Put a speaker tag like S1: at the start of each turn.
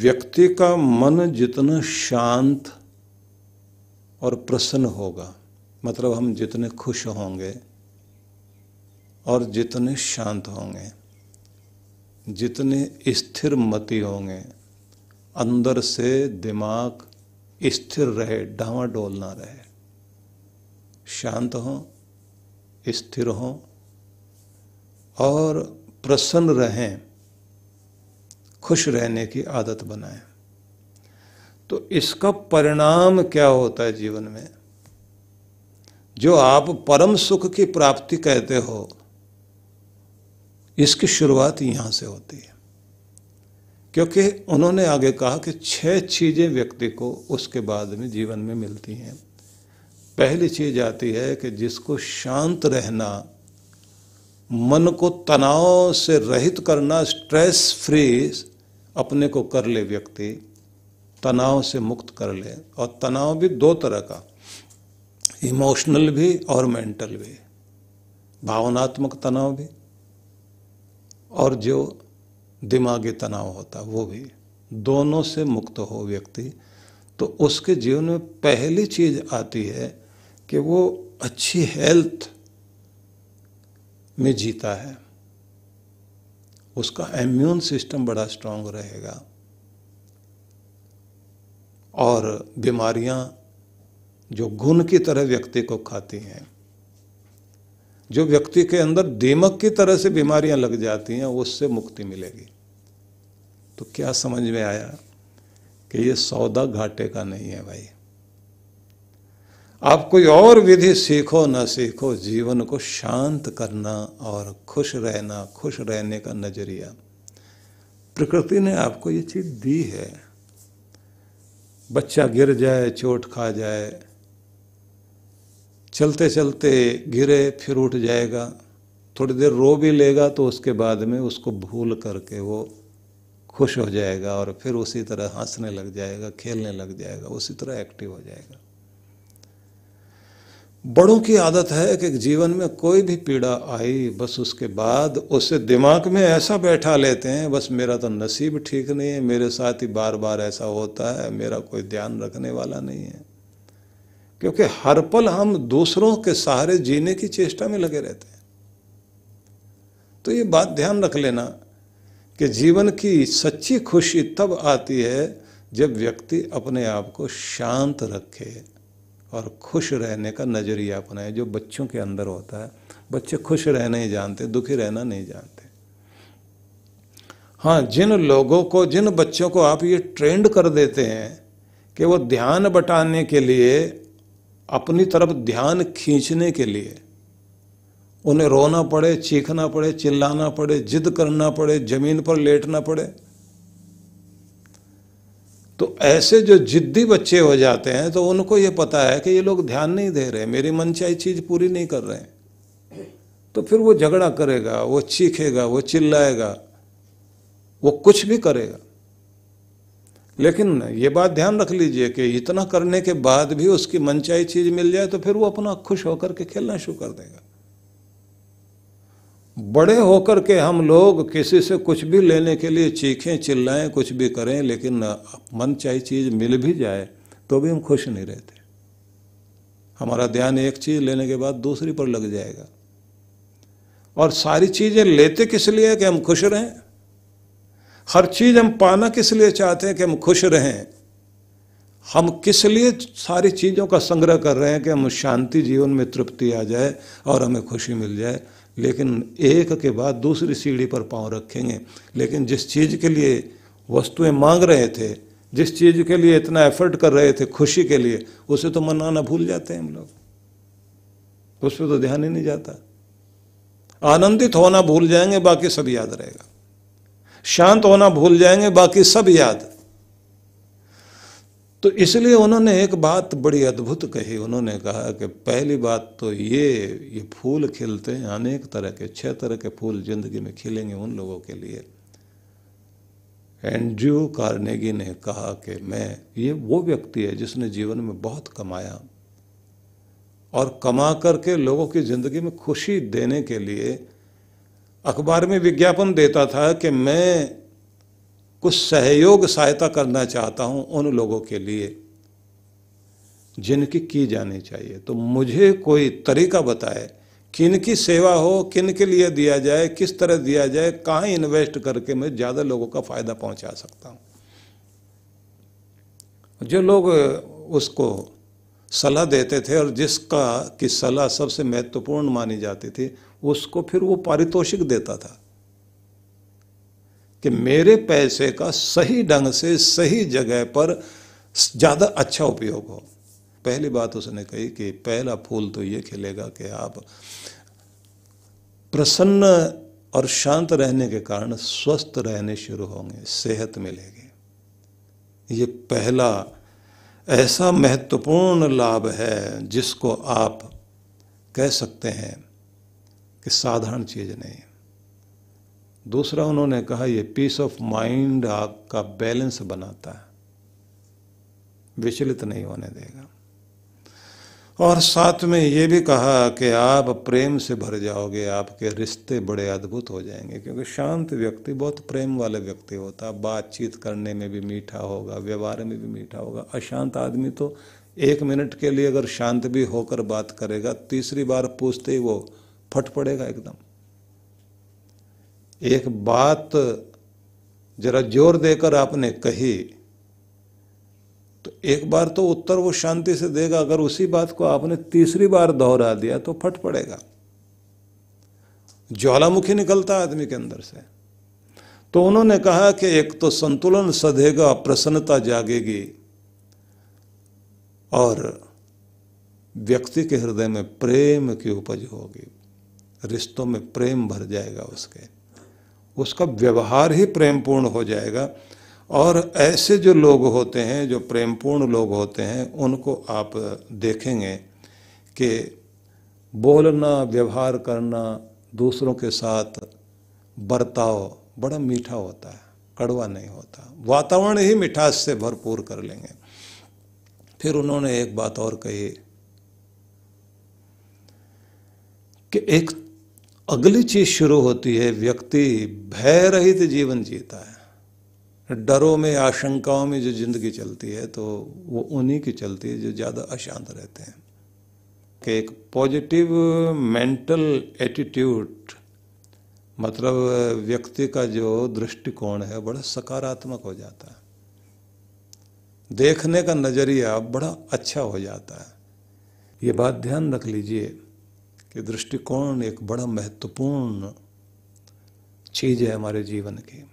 S1: व्यक्ति का मन जितना शांत और प्रसन्न होगा मतलब हम जितने खुश होंगे और जितने शांत होंगे जितने स्थिर मति होंगे अंदर से दिमाग स्थिर रहे डावाडोल ना रहे शांत हों स्थिर हों और प्रसन्न रहें खुश रहने की आदत बनाए तो इसका परिणाम क्या होता है जीवन में जो आप परम सुख की प्राप्ति कहते हो इसकी शुरुआत यहां से होती है क्योंकि उन्होंने आगे कहा कि छह चीजें व्यक्ति को उसके बाद में जीवन में मिलती हैं पहली चीज आती है कि जिसको शांत रहना मन को तनाव से रहित करना स्ट्रेस फ्री अपने को कर ले व्यक्ति तनाव से मुक्त कर ले और तनाव भी दो तरह का इमोशनल भी और मेंटल भी भावनात्मक तनाव भी और जो दिमागी तनाव होता वो भी दोनों से मुक्त हो व्यक्ति तो उसके जीवन में पहली चीज आती है कि वो अच्छी हेल्थ में जीता है उसका इम्यून सिस्टम बड़ा स्ट्रांग रहेगा और बीमारियां जो गुण की तरह व्यक्ति को खाती हैं जो व्यक्ति के अंदर दीमक की तरह से बीमारियां लग जाती हैं उससे मुक्ति मिलेगी तो क्या समझ में आया कि ये सौदा घाटे का नहीं है भाई आप कोई और विधि सीखो ना सीखो जीवन को शांत करना और खुश रहना खुश रहने का नजरिया प्रकृति ने आपको ये चीज़ दी है बच्चा गिर जाए चोट खा जाए चलते चलते गिरे फिर उठ जाएगा थोड़ी देर रो भी लेगा तो उसके बाद में उसको भूल करके वो खुश हो जाएगा और फिर उसी तरह हंसने लग जाएगा खेलने लग जाएगा उसी तरह एक्टिव हो जाएगा बड़ों की आदत है कि जीवन में कोई भी पीड़ा आई बस उसके बाद उसे दिमाग में ऐसा बैठा लेते हैं बस मेरा तो नसीब ठीक नहीं है मेरे साथ ही बार बार ऐसा होता है मेरा कोई ध्यान रखने वाला नहीं है क्योंकि हर पल हम दूसरों के सहारे जीने की चेष्टा में लगे रहते हैं तो ये बात ध्यान रख लेना कि जीवन की सच्ची खुशी तब आती है जब व्यक्ति अपने आप को शांत रखे और खुश रहने का नज़रिया अपनाएं जो बच्चों के अंदर होता है बच्चे खुश रहना ही जानते दुखी रहना नहीं जानते हाँ जिन लोगों को जिन बच्चों को आप ये ट्रेंड कर देते हैं कि वो ध्यान बटाने के लिए अपनी तरफ ध्यान खींचने के लिए उन्हें रोना पड़े चीखना पड़े चिल्लाना पड़े जिद करना पड़े ज़मीन पर लेटना पड़े तो ऐसे जो जिद्दी बच्चे हो जाते हैं तो उनको ये पता है कि ये लोग ध्यान नहीं दे रहे मेरी मनचाही चीज़ पूरी नहीं कर रहे हैं तो फिर वो झगड़ा करेगा वो चीखेगा वो चिल्लाएगा वो कुछ भी करेगा लेकिन ये बात ध्यान रख लीजिए कि इतना करने के बाद भी उसकी मनचाही चीज़ मिल जाए तो फिर वो अपना खुश होकर के खेलना शुरू कर देगा बड़े होकर के हम लोग किसी से कुछ भी लेने के लिए चीखें चिल्लाएं कुछ भी करें लेकिन मन चाहिए चीज़ मिल भी जाए तो भी हम खुश नहीं रहते हमारा ध्यान एक चीज़ लेने के बाद दूसरी पर लग जाएगा और सारी चीज़ें लेते किस लिए कि हम खुश रहें हर चीज़ हम पाना किस लिए चाहते हैं कि हम खुश रहें हम किस लिए सारी चीज़ों का संग्रह कर रहे हैं कि हम शांति जीवन में तृप्ति आ जाए और हमें खुशी मिल जाए लेकिन एक के बाद दूसरी सीढ़ी पर पांव रखेंगे लेकिन जिस चीज़ के लिए वस्तुएं मांग रहे थे जिस चीज़ के लिए इतना एफर्ट कर रहे थे खुशी के लिए उसे तो मनाना भूल जाते हैं हम लोग उस पर तो ध्यान ही नहीं जाता आनंदित होना भूल जाएंगे बाकी सब याद रहेगा शांत होना भूल जाएंगे बाकी सब याद तो इसलिए उन्होंने एक बात बड़ी अद्भुत कही उन्होंने कहा कि पहली बात तो ये ये फूल खिलते हैं अनेक तरह के छह तरह के फूल जिंदगी में खिलेंगे उन लोगों के लिए एंड्रयू कार्नेगी ने कहा कि मैं ये वो व्यक्ति है जिसने जीवन में बहुत कमाया और कमा करके लोगों की ज़िंदगी में खुशी देने के लिए अखबार में विज्ञापन देता था कि मैं कुछ सहयोग सहायता करना चाहता हूं उन लोगों के लिए जिनकी की जानी चाहिए तो मुझे कोई तरीका बताए किन की सेवा हो किन के लिए दिया जाए किस तरह दिया जाए कहाँ इन्वेस्ट करके मैं ज़्यादा लोगों का फायदा पहुंचा सकता हूँ जो लोग उसको सलाह देते थे और जिसका की सलाह सबसे महत्वपूर्ण मानी जाती थी उसको फिर वो पारितोषिक देता था कि मेरे पैसे का सही ढंग से सही जगह पर ज़्यादा अच्छा उपयोग हो पहली बात उसने कही कि पहला फूल तो ये खिलेगा कि आप प्रसन्न और शांत रहने के कारण स्वस्थ रहने शुरू होंगे सेहत मिलेगी ये पहला ऐसा महत्वपूर्ण लाभ है जिसको आप कह सकते हैं कि साधारण चीज़ नहीं दूसरा उन्होंने कहा ये पीस ऑफ माइंड आपका बैलेंस बनाता है विचलित नहीं होने देगा और साथ में ये भी कहा कि आप प्रेम से भर जाओगे आपके रिश्ते बड़े अद्भुत हो जाएंगे क्योंकि शांत व्यक्ति बहुत प्रेम वाले व्यक्ति होता है बातचीत करने में भी मीठा होगा व्यवहार में भी मीठा होगा अशांत आदमी तो एक मिनट के लिए अगर शांत भी होकर बात करेगा तीसरी बार पूछते ही वो फट पड़ेगा एकदम एक बात जरा जोर देकर आपने कही तो एक बार तो उत्तर वो शांति से देगा अगर उसी बात को आपने तीसरी बार दोहरा दिया तो फट पड़ेगा ज्वालामुखी निकलता है आदमी के अंदर से तो उन्होंने कहा कि एक तो संतुलन सधेगा प्रसन्नता जागेगी और व्यक्ति के हृदय में प्रेम की उपज होगी रिश्तों में प्रेम भर जाएगा उसके उसका व्यवहार ही प्रेमपूर्ण हो जाएगा और ऐसे जो लोग होते हैं जो प्रेमपूर्ण लोग होते हैं उनको आप देखेंगे कि बोलना व्यवहार करना दूसरों के साथ बर्ताव बड़ा मीठा होता है कड़वा नहीं होता वातावरण ही मिठास से भरपूर कर लेंगे फिर उन्होंने एक बात और कही कि एक अगली चीज शुरू होती है व्यक्ति भय रहित जीवन जीता है डरों में आशंकाओं में जो जिंदगी चलती है तो वो उन्हीं की चलती है जो ज़्यादा अशांत रहते हैं कि एक पॉजिटिव मेंटल एटीट्यूड मतलब व्यक्ति का जो दृष्टिकोण है बड़ा सकारात्मक हो जाता है देखने का नज़रिया बड़ा अच्छा हो जाता है ये बात ध्यान रख लीजिए कि दृष्टिकोण एक बड़ा महत्वपूर्ण चीज है हमारे जीवन की